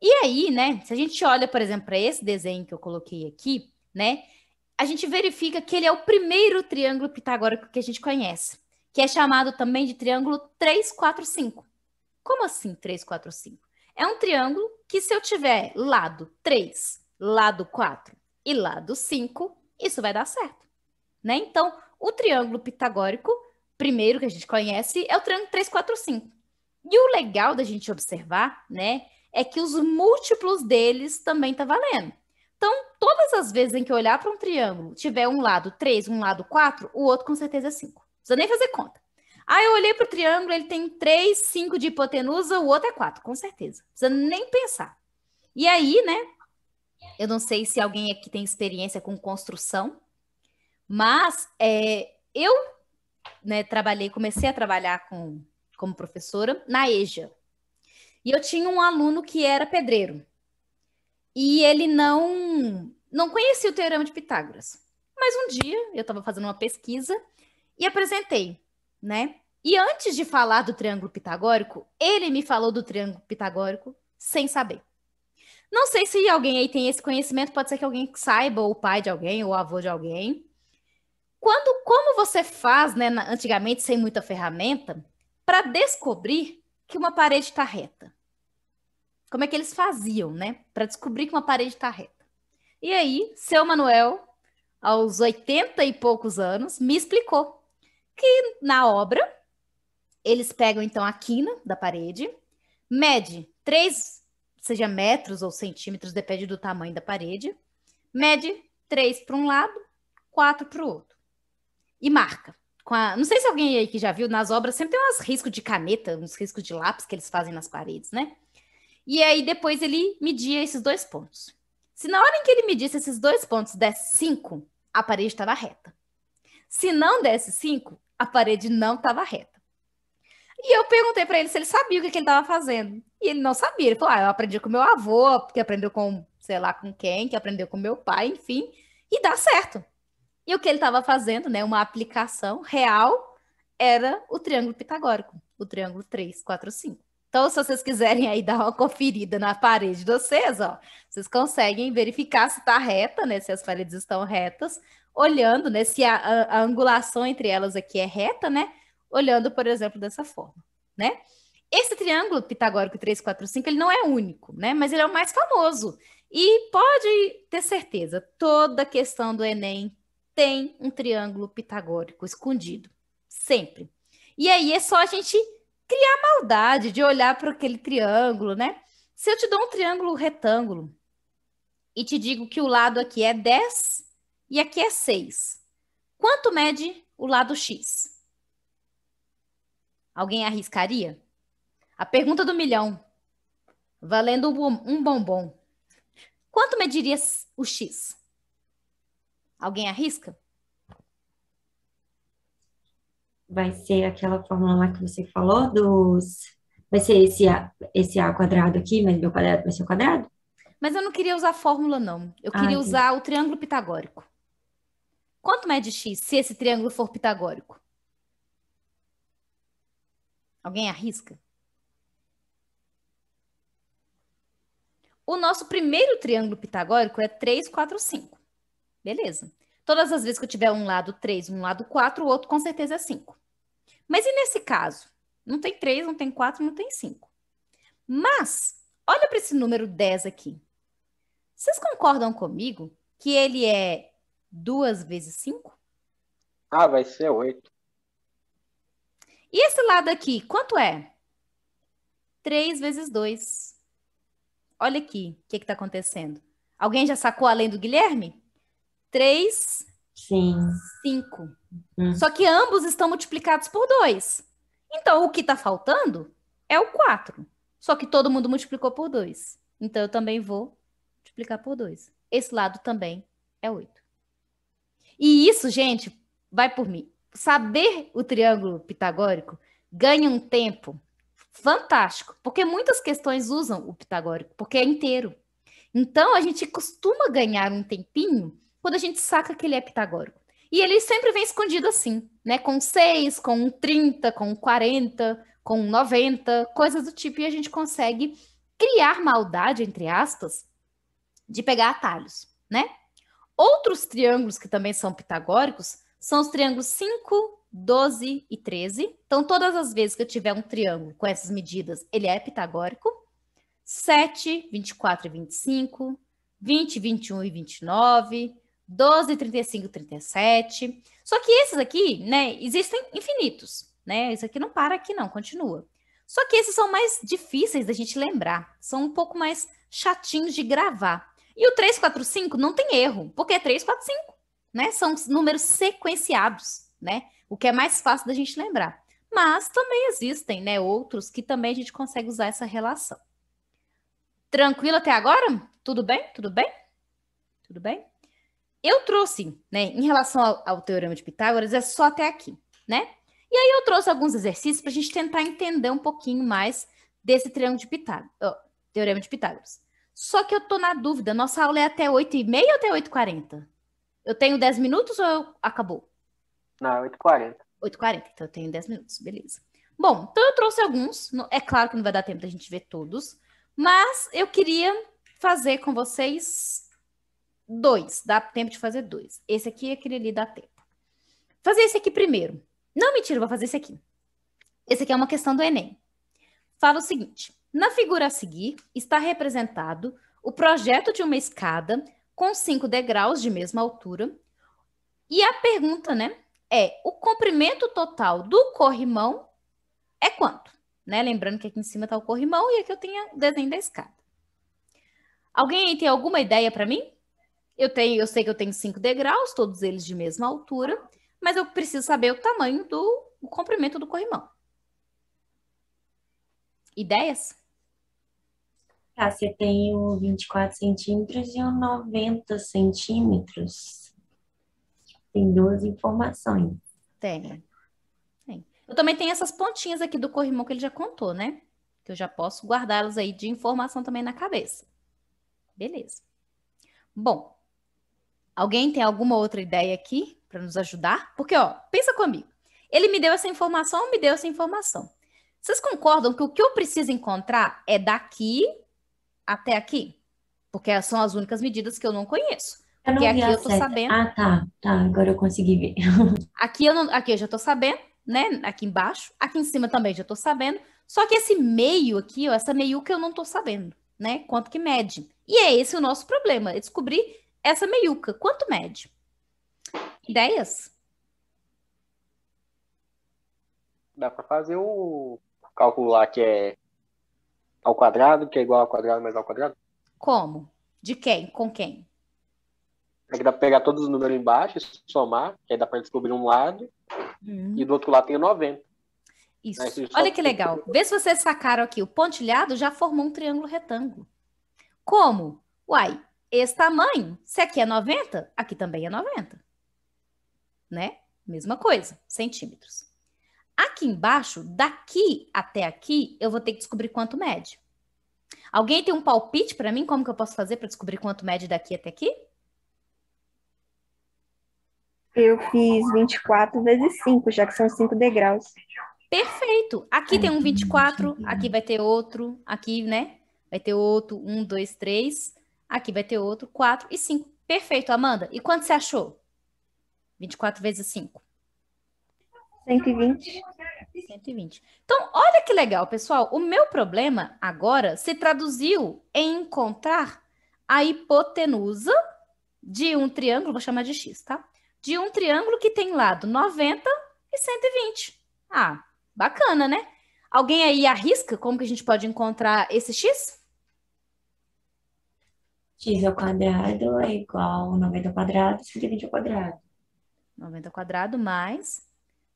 E aí, né, se a gente olha, por exemplo, para esse desenho que eu coloquei aqui, né, a gente verifica que ele é o primeiro triângulo pitagórico que a gente conhece, que é chamado também de triângulo 345. Como assim 345? É um triângulo que se eu tiver lado 3, lado 4 e lado 5, isso vai dar certo, né? Então, o triângulo pitagórico, primeiro que a gente conhece, é o triângulo 345. E o legal da gente observar, né, é que os múltiplos deles também tá valendo. Então, todas as vezes em que eu olhar para um triângulo, tiver um lado 3, um lado 4, o outro com certeza é 5. Não precisa nem fazer conta. Ah, eu olhei para o triângulo, ele tem 3, 5 de hipotenusa, o outro é 4, com certeza. Não precisa nem pensar. E aí, né? Eu não sei se alguém aqui tem experiência com construção, mas é, eu né, trabalhei, comecei a trabalhar com, como professora na EJA, e eu tinha um aluno que era pedreiro. E ele não não conhecia o Teorema de Pitágoras. Mas um dia eu estava fazendo uma pesquisa e apresentei, né? E antes de falar do triângulo pitagórico, ele me falou do triângulo pitagórico sem saber. Não sei se alguém aí tem esse conhecimento, pode ser que alguém saiba, ou o pai de alguém, ou o avô de alguém. Quando, como você faz, né, antigamente sem muita ferramenta, para descobrir que uma parede está reta? como é que eles faziam, né, para descobrir que uma parede está reta. E aí, seu Manuel, aos 80 e poucos anos, me explicou que na obra eles pegam então a quina da parede, mede 3, seja metros ou centímetros, depende do tamanho da parede, mede 3 para um lado, 4 para o outro. E marca. A... Não sei se alguém aí que já viu, nas obras sempre tem uns riscos de caneta, uns riscos de lápis que eles fazem nas paredes, né? E aí depois ele media esses dois pontos. Se na hora em que ele medisse esses dois pontos desse 5, a parede estava reta. Se não desse 5, a parede não estava reta. E eu perguntei para ele se ele sabia o que, que ele estava fazendo. E ele não sabia. Ele falou: ah, eu aprendi com meu avô, que aprendeu com, sei lá, com quem, que aprendeu com meu pai, enfim. E dá certo. E o que ele estava fazendo, né, uma aplicação real, era o triângulo pitagórico, o triângulo 3, 4, 5. Então, se vocês quiserem aí dar uma conferida na parede de vocês, ó, vocês conseguem verificar se está reta, né? Se as paredes estão retas, olhando, né? Se a, a, a angulação entre elas aqui é reta, né? Olhando, por exemplo, dessa forma, né? Esse triângulo pitagórico 345, ele não é único, né? Mas ele é o mais famoso. E pode ter certeza, toda questão do Enem tem um triângulo pitagórico escondido, sempre. E aí é só a gente criar maldade, de olhar para aquele triângulo, né? Se eu te dou um triângulo retângulo e te digo que o lado aqui é 10 e aqui é 6, quanto mede o lado X? Alguém arriscaria? A pergunta do milhão, valendo um bombom. Quanto mediria o X? Alguém arrisca? vai ser aquela fórmula lá que você falou dos. Vai ser esse A, esse A quadrado aqui, mas meu quadrado vai ser o quadrado? Mas eu não queria usar fórmula, não. Eu ah, queria usar o triângulo pitagórico. Quanto mede x se esse triângulo for pitagórico? Alguém arrisca? O nosso primeiro triângulo pitagórico é 3, 4, 5. Beleza. Todas as vezes que eu tiver um lado 3, um lado 4, o outro com certeza é 5. Mas e nesse caso? Não tem três, não tem quatro, não tem cinco. Mas, olha para esse número 10 aqui. Vocês concordam comigo que ele é duas vezes cinco? Ah, vai ser oito. E esse lado aqui, quanto é? Três vezes dois. Olha aqui o que está acontecendo. Alguém já sacou além do Guilherme? Três Sim. 5. Hum. Só que ambos estão multiplicados por 2. Então, o que está faltando é o 4. Só que todo mundo multiplicou por 2. Então, eu também vou multiplicar por 2. Esse lado também é 8. E isso, gente, vai por mim. Saber o triângulo pitagórico ganha um tempo fantástico, porque muitas questões usam o pitagórico, porque é inteiro. Então, a gente costuma ganhar um tempinho quando a gente saca que ele é pitagórico. E ele sempre vem escondido assim, né? Com 6, com 30, com 40, com 90, coisas do tipo, e a gente consegue criar maldade, entre aspas, de pegar atalhos, né? Outros triângulos que também são pitagóricos são os triângulos 5, 12 e 13. Então, todas as vezes que eu tiver um triângulo com essas medidas, ele é pitagórico. 7, 24 e 25, 20, 21 e 29, 12, 35, 37. Só que esses aqui, né, existem infinitos, né? Isso aqui não para aqui não, continua. Só que esses são mais difíceis da gente lembrar, são um pouco mais chatinhos de gravar. E o 5 não tem erro, porque é 5, né? São números sequenciados, né? O que é mais fácil da gente lembrar. Mas também existem, né, outros que também a gente consegue usar essa relação. Tranquilo até agora? Tudo bem? Tudo bem? Tudo bem? eu trouxe, né, em relação ao, ao Teorema de Pitágoras, é só até aqui, né? E aí eu trouxe alguns exercícios para a gente tentar entender um pouquinho mais desse triângulo de Pitágoras, oh, Teorema de Pitágoras. Só que eu tô na dúvida, nossa aula é até 8h30 ou até 8h40? Eu tenho 10 minutos ou eu... acabou? Não, é 8h40. 8h40, então eu tenho 10 minutos, beleza. Bom, então eu trouxe alguns, é claro que não vai dar tempo da gente ver todos, mas eu queria fazer com vocês Dois, dá tempo de fazer dois. Esse aqui aquele ali dá tempo. Fazer esse aqui primeiro. Não, mentira, vou fazer esse aqui. Esse aqui é uma questão do Enem. Fala o seguinte: na figura a seguir está representado o projeto de uma escada com cinco degraus de mesma altura. E a pergunta, né, é o comprimento total do corrimão é quanto? Né? Lembrando que aqui em cima está o corrimão e aqui eu tenho o desenho da escada. Alguém tem alguma ideia para mim? Eu tenho, eu sei que eu tenho cinco degraus, todos eles de mesma altura, mas eu preciso saber o tamanho do o comprimento do corrimão. Ideias? Tá, você tem o 24 centímetros e o 90 centímetros. Tem duas informações. Tem. tem. Eu também tenho essas pontinhas aqui do corrimão que ele já contou, né? Que eu já posso guardá-las aí de informação também na cabeça. Beleza. Bom, Alguém tem alguma outra ideia aqui para nos ajudar? Porque, ó, pensa comigo. Ele me deu essa informação, ou me deu essa informação. Vocês concordam que o que eu preciso encontrar é daqui até aqui? Porque são as únicas medidas que eu não conheço. Eu porque não aqui eu tô seta. sabendo. Ah, tá, tá, agora eu consegui ver. [laughs] aqui eu não, aqui eu já tô sabendo, né? Aqui embaixo, aqui em cima também já tô sabendo. Só que esse meio aqui, ó, essa meiuca eu não tô sabendo, né? Quanto que mede? E é esse o nosso problema, é descobrir essa meiuca, quanto mede? Ideias? Dá para fazer o cálculo lá que é ao quadrado, que é igual ao quadrado mais ao quadrado? Como? De quem? Com quem? É que dá pra pegar todos os números embaixo, e somar, que aí dá pra descobrir um lado, hum. e do outro lado tem 90. Isso. Olha que legal. Vê se vocês sacaram aqui. O pontilhado já formou um triângulo retângulo. Como? Uai, esse tamanho. Se aqui é 90, aqui também é 90. Né? Mesma coisa, centímetros. Aqui embaixo, daqui até aqui, eu vou ter que descobrir quanto mede. Alguém tem um palpite para mim? Como que eu posso fazer para descobrir quanto mede daqui até aqui? Eu fiz 24 vezes 5, já que são 5 degraus. Perfeito. Aqui tem um 24, aqui vai ter outro, aqui, né? Vai ter outro, um, dois, três. Aqui vai ter outro, 4 e 5. Perfeito, Amanda. E quanto você achou? 24 vezes 5. 120. 120. Então, olha que legal, pessoal. O meu problema agora se traduziu em encontrar a hipotenusa de um triângulo, vou chamar de x, tá? De um triângulo que tem lado 90 e 120. Ah, bacana, né? Alguém aí arrisca como que a gente pode encontrar esse x? x ao quadrado é igual a 90 ao quadrado, 120 ao quadrado. 90 ao quadrado mais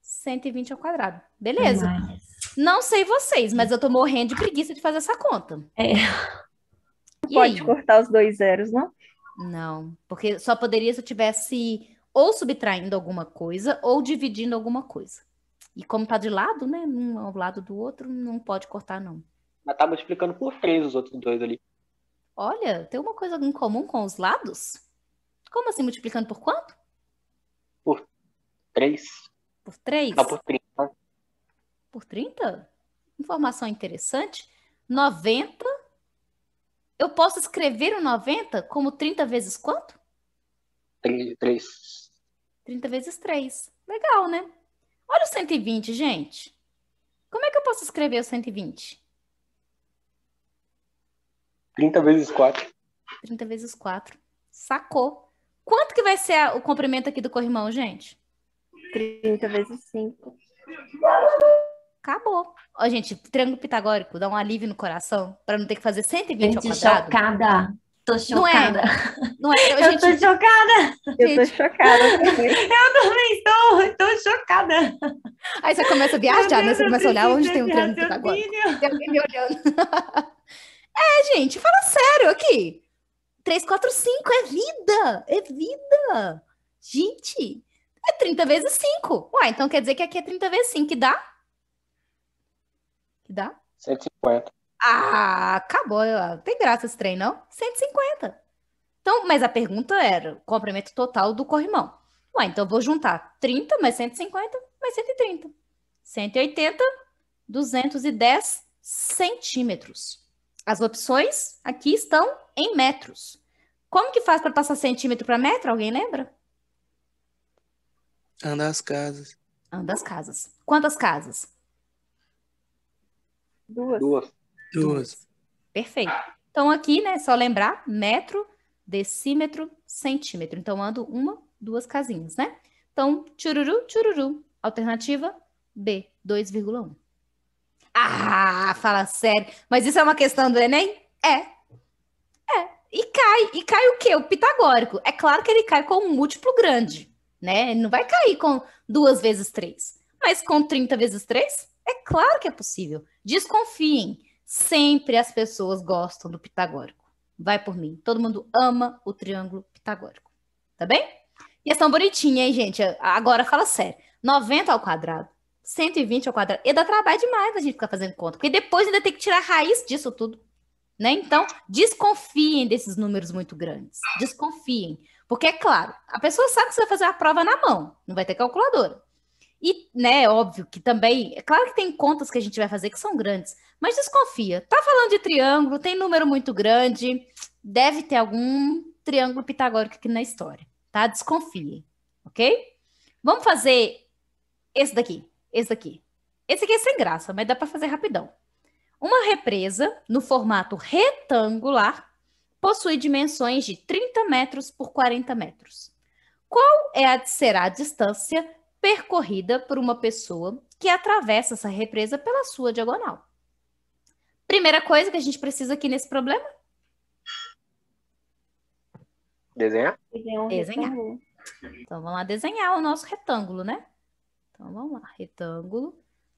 120 ao quadrado. Beleza. Mais. Não sei vocês, mas eu tô morrendo de preguiça de fazer essa conta. É. E Pode aí? cortar os dois zeros, não? Não, porque só poderia se eu tivesse ou subtraindo alguma coisa ou dividindo alguma coisa. E como tá de lado, né? Um ao lado do outro, não pode cortar, não. Mas tá multiplicando por três os outros dois ali. Olha, tem uma coisa em comum com os lados? Como assim, multiplicando por quanto? Por 3. Por 3? Não, por 30. Né? Por 30? Informação interessante. 90. Eu posso escrever o 90 como 30 vezes quanto? 3. 30 vezes 3. Legal, né? Olha o 120, gente. Como é que eu posso escrever o 120? 30 vezes 4. 30 vezes 4. Sacou. Quanto que vai ser o comprimento aqui do corrimão, gente? 30 vezes 5. Acabou. Ó, gente, triângulo pitagórico dá um alívio no coração para não ter que fazer 120 gente, ao quadrado. chocada. Tô é. chocada. Não é? Não [laughs] é? Eu, gente... tô chocada. [laughs] Eu tô chocada. Também. [laughs] Eu também tô, tô chocada. Aí você começa a viajar, né? Você começa a olhar onde tem um triângulo pitagórico. Tem alguém me olhando. É, gente, fala sério aqui. 3, 4, 5 é vida, é vida. Gente, é 30 vezes 5. Ué, então quer dizer que aqui é 30 vezes 5, que dá? Que dá? 150. Ah, acabou. Não tem graça esse trem, não? 150. Então, mas a pergunta era o comprimento total do corrimão. Ué, então eu vou juntar 30 mais 150 mais 130. 180, 210 centímetros. As opções aqui estão em metros. Como que faz para passar centímetro para metro? Alguém lembra? Anda as casas. Anda as casas. Quantas casas? Duas. Duas. Duas. Perfeito. Então aqui, né, só lembrar, metro, decímetro, centímetro. Então ando uma, duas casinhas, né? Então, chururu, chururu. Alternativa B, 2,1. Ah, fala sério. Mas isso é uma questão do Enem? É. É. E cai. E cai o quê? O pitagórico. É claro que ele cai com um múltiplo grande, né? Ele não vai cair com duas vezes três. Mas com 30 vezes três, é claro que é possível. Desconfiem. Sempre as pessoas gostam do pitagórico. Vai por mim. Todo mundo ama o triângulo pitagórico. Tá bem? Questão é bonitinha, hein, gente? Agora fala sério. 90 ao quadrado 120 ao quadrado. E dá trabalho demais a gente ficar fazendo conta, porque depois ainda tem que tirar a raiz disso tudo. Né? Então, desconfiem desses números muito grandes. Desconfiem. Porque, é claro, a pessoa sabe que você vai fazer a prova na mão, não vai ter calculadora. E, né, é óbvio que também, é claro que tem contas que a gente vai fazer que são grandes, mas desconfia. Tá falando de triângulo, tem número muito grande, deve ter algum triângulo pitagórico aqui na história, tá? Desconfie, ok? Vamos fazer esse daqui. Esse aqui. Esse aqui é sem graça, mas dá para fazer rapidão. Uma represa no formato retangular possui dimensões de 30 metros por 40 metros. Qual é a, será a distância percorrida por uma pessoa que atravessa essa represa pela sua diagonal? Primeira coisa que a gente precisa aqui nesse problema? Desenhar? Desenhar. Então vamos lá desenhar o nosso retângulo, né? Então vamos lá, retângulo.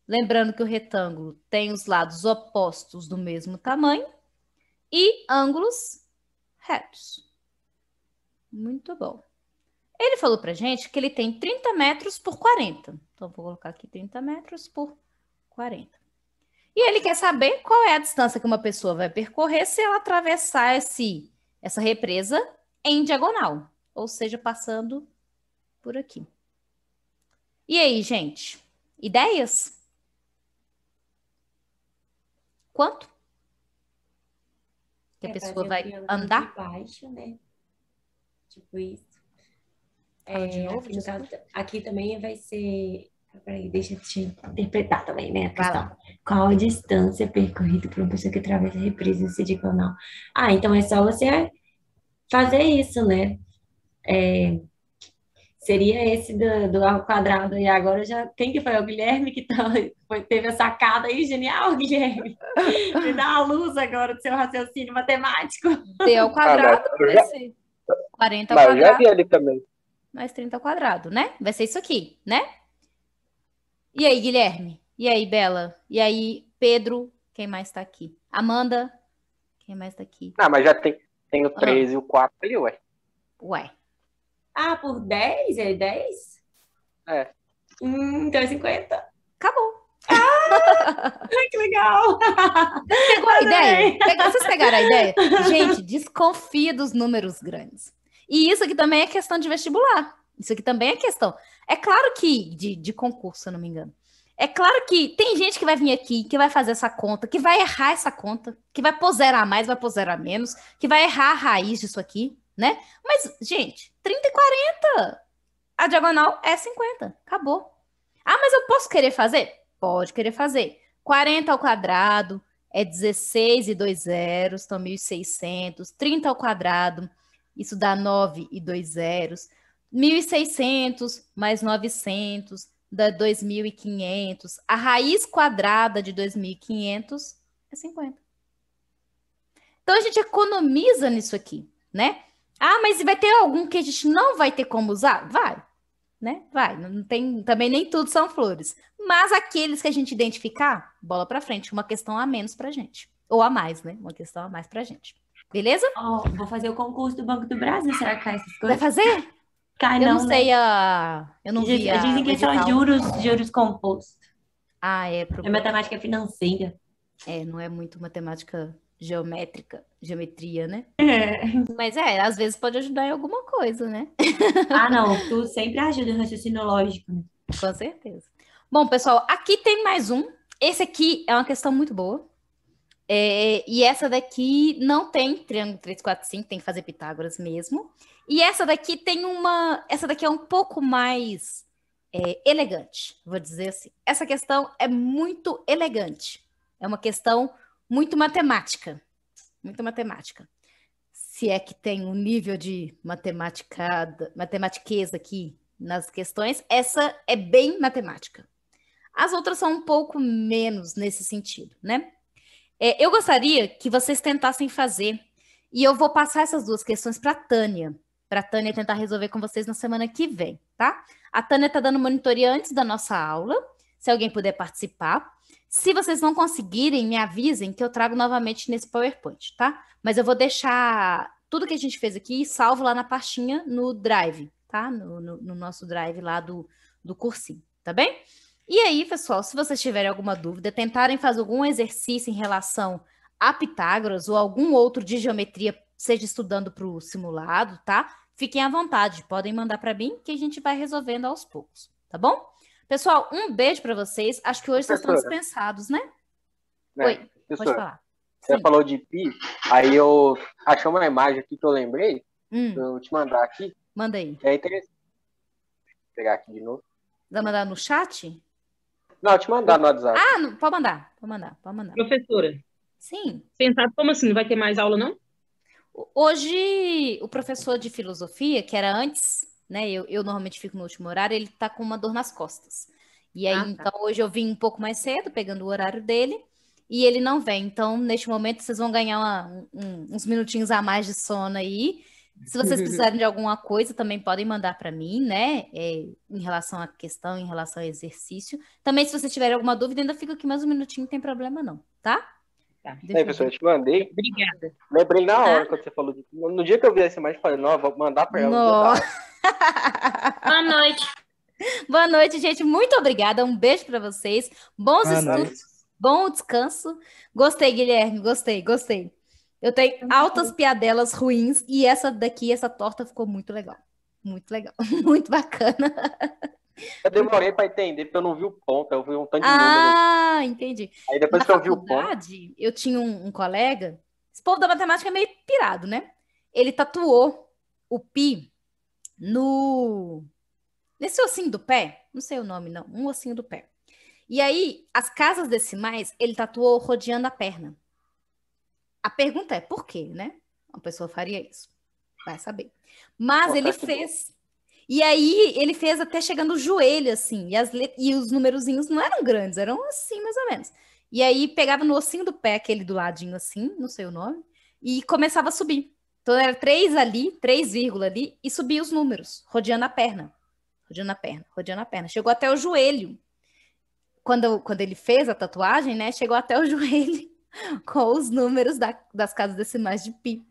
Lembrando que o retângulo tem os lados opostos do mesmo tamanho e ângulos retos. Muito bom. Ele falou para gente que ele tem 30 metros por 40. Então vou colocar aqui 30 metros por 40. E ele quer saber qual é a distância que uma pessoa vai percorrer se ela atravessar esse, essa represa em diagonal, ou seja, passando por aqui. E aí, gente? Ideias? Quanto? Que a é, pessoa vai andar? Baixo, né? Tipo isso. É, de novo, aqui, caso, aqui também vai ser. Peraí, deixa eu te interpretar também, né? Qual a distância percorrida por uma pessoa que atravessa a represa se não? Ah, então é só você fazer isso, né? É, seria esse do, do ao quadrado. E agora já. Quem que foi? O Guilherme que tá, [laughs] foi, teve a sacada aí, genial, [laughs] Guilherme. Me dá a luz agora do seu raciocínio matemático. D ao quadrado ah, vai ser 40 ao mas quadrado. Eu já vi ali também. Mais 30 ao quadrado, né? Vai ser isso aqui, né? E aí, Guilherme? E aí, Bela? E aí, Pedro? Quem mais está aqui? Amanda? Quem mais está aqui? Ah, mas já tem, tem o 3 ah. e o 4 ali, ué. Ué, ah, por 10? É 10? É. Hum, então é 50. Acabou. Ah, [laughs] que legal! Pegou a ideia? Pegou, vocês pegaram a ideia? Gente, desconfia dos números grandes. E isso aqui também é questão de vestibular. Isso aqui também é questão. É claro que, de, de concurso, se eu não me engano. É claro que tem gente que vai vir aqui, que vai fazer essa conta, que vai errar essa conta, que vai pôr zero a mais, vai pôr zero a menos, que vai errar a raiz disso aqui, né? Mas, gente, 30 e 40. A diagonal é 50. Acabou. Ah, mas eu posso querer fazer? Pode querer fazer. 40 ao quadrado é 16 e 2 zeros, então 1.600. 30 ao quadrado, isso dá 9 e 2 zeros. 1.600 mais 900 dá 2.500. A raiz quadrada de 2.500 é 50. Então, a gente economiza nisso aqui, né? Ah, mas vai ter algum que a gente não vai ter como usar? Vai, né? Vai. Não tem, também nem tudo são flores. Mas aqueles que a gente identificar, bola para frente, uma questão a menos para gente, ou a mais, né? Uma questão a mais para gente. Beleza? Oh, vou fazer o concurso do Banco do Brasil. Será que cai essas coisas? Vai fazer? Cai, eu não, não né? sei né? a. Eu não vi. Dizem que são juros, juros compostos. Ah, é. Pro... É matemática financeira. É, não é muito matemática geométrica, geometria, né? É. Mas é, às vezes pode ajudar em alguma coisa, né? [laughs] ah, não, tu sempre ajuda no raciocínio lógico. Né? Com certeza. Bom, pessoal, aqui tem mais um. Esse aqui é uma questão muito boa. É, e essa daqui não tem triângulo 5, tem que fazer Pitágoras mesmo. E essa daqui tem uma. Essa daqui é um pouco mais é, elegante, vou dizer assim. Essa questão é muito elegante. É uma questão muito matemática. muito matemática. Se é que tem um nível de matemática, matematiqueza aqui nas questões, essa é bem matemática. As outras são um pouco menos nesse sentido, né? É, eu gostaria que vocês tentassem fazer, e eu vou passar essas duas questões para a Tânia, para a Tânia tentar resolver com vocês na semana que vem, tá? A Tânia está dando monitoria antes da nossa aula, se alguém puder participar. Se vocês não conseguirem, me avisem que eu trago novamente nesse PowerPoint, tá? Mas eu vou deixar tudo que a gente fez aqui salvo lá na pastinha no Drive, tá? No, no, no nosso Drive lá do, do cursinho, tá bem? E aí, pessoal, se vocês tiverem alguma dúvida, tentarem fazer algum exercício em relação a Pitágoras ou algum outro de geometria, seja estudando para o simulado, tá? Fiquem à vontade, podem mandar para mim que a gente vai resolvendo aos poucos, tá bom? Pessoal, um beijo para vocês. Acho que hoje vocês estão dispensados, né? É, Oi, pode falar. Você Sim. falou de pi, aí eu achei uma imagem aqui que eu lembrei. Hum. Eu vou te mandar aqui. Manda aí. É interessante. Vou pegar aqui de novo. Vai mandar no chat? Não, te mandar no WhatsApp. Ah, não, pode mandar, pode mandar, pode mandar. Professora. Sim. Pensado, como assim? Não vai ter mais aula, não? Hoje, o professor de filosofia, que era antes né? Eu, eu normalmente fico no último horário, ele tá com uma dor nas costas. E aí, ah, tá. então, hoje eu vim um pouco mais cedo, pegando o horário dele, e ele não vem. Então, neste momento, vocês vão ganhar uma, um, uns minutinhos a mais de sono aí. Se vocês precisarem de alguma coisa, também podem mandar para mim, né? É, em relação à questão, em relação ao exercício. Também, se vocês tiverem alguma dúvida, ainda fica aqui mais um minutinho, não tem problema não, tá? Tá, Aí, pessoal, eu te mandei. Obrigada. Lembrei na hora ah. quando você falou. No dia que eu vi essa imagem, falei, não, vou mandar para ela. [laughs] Boa noite. Boa noite, gente. Muito obrigada. Um beijo para vocês. Bons ah, estudos. Bom descanso. Gostei, Guilherme. Gostei, gostei. Eu tenho altas piadelas ruins e essa daqui, essa torta ficou muito legal. Muito legal. [laughs] Muito bacana. Eu demorei para entender, porque eu não vi o ponto, eu vi um tanto de Ah, número. entendi. Aí depois Na que eu vi o ponto. Eu tinha um, um, colega, esse povo da matemática é meio pirado, né? Ele tatuou o pi no. nesse ossinho do pé, não sei o nome, não, um ossinho do pé. E aí, as casas decimais, ele tatuou rodeando a perna. A pergunta é por quê, né? Uma pessoa faria isso. Vai saber. Mas ele fez. Boa e aí ele fez até chegando o joelho, assim, e, as let... e os númerozinhos não eram grandes, eram assim, mais ou menos. E aí pegava no ossinho do pé, aquele do ladinho assim, não sei o nome, e começava a subir. Então era três ali, três vírgula ali, e subia os números, rodeando a perna, rodeando a perna, rodeando a perna. Chegou até o joelho. Quando, quando ele fez a tatuagem, né, chegou até o [laughs] joelho com os números da, das casas decimais de pi.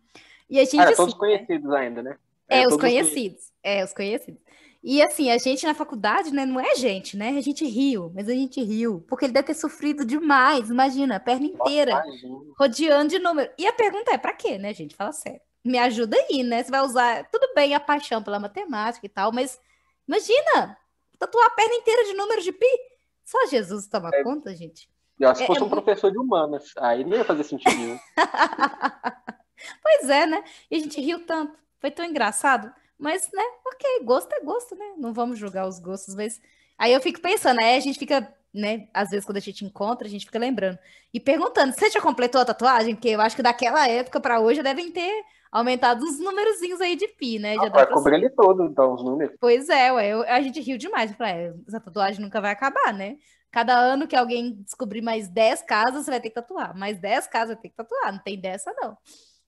E a gente. Era assim, todos né, conhecidos ainda, né? É, é os conhecidos. Os... É, os conhecidos. E assim, a gente na faculdade, né? Não é gente, né? A gente riu, mas a gente riu. Porque ele deve ter sofrido demais, imagina, a perna inteira, Nossa, rodeando de número. E a pergunta é: para quê, né, gente? Fala sério. Me ajuda aí, né? Você vai usar, tudo bem, a paixão pela matemática e tal, mas imagina, tatuar a perna inteira de número de pi. Só Jesus toma é, conta, gente. Eu acho que é, fosse é um professor de humanas, aí não ia fazer sentido [laughs] pois é, né? E a gente riu tanto. Foi tão engraçado. Mas, né, ok, gosto é gosto, né? Não vamos julgar os gostos, mas. Aí eu fico pensando, aí a gente fica, né? Às vezes quando a gente encontra, a gente fica lembrando. E perguntando, você já completou a tatuagem? Porque eu acho que daquela época para hoje devem ter aumentado uns númerozinhos aí de pi, né? Já ah, vai cobrir ele todo, então, os números. Pois é, ué, eu, a gente riu demais. Falei, é, essa tatuagem nunca vai acabar, né? Cada ano que alguém descobrir mais 10 casas, você vai ter que tatuar. Mais 10 casas vai ter que tatuar. Não tem dessa, não.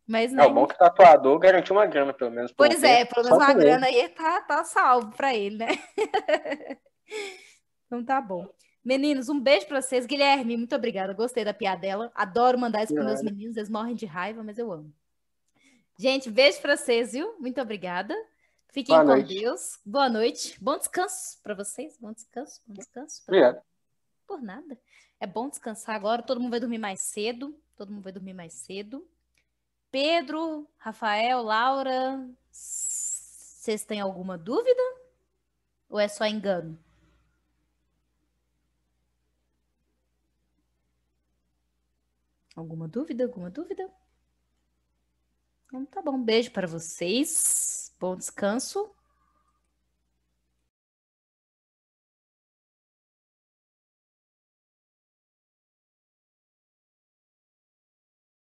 Mas não. É, o bom é que o tatuador garantiu uma grana, pelo menos. Pois é, pelo menos uma grana aí tá, tá salvo para ele, né? [laughs] então tá bom. Meninos, um beijo para vocês. Guilherme, muito obrigada. Gostei da piadela. Adoro mandar isso para meus meninos. Eles morrem de raiva, mas eu amo. Gente, beijo para vocês, viu? Muito obrigada. Fiquem Boa com noite. Deus. Boa noite. Bom descanso para vocês. Bom descanso. Bom descanso. Pra... Obrigado. Por nada. É bom descansar agora. Todo mundo vai dormir mais cedo. Todo mundo vai dormir mais cedo. Pedro, Rafael, Laura, vocês têm alguma dúvida? Ou é só engano? Alguma dúvida? Alguma dúvida? Então tá bom, beijo para vocês. Bom descanso.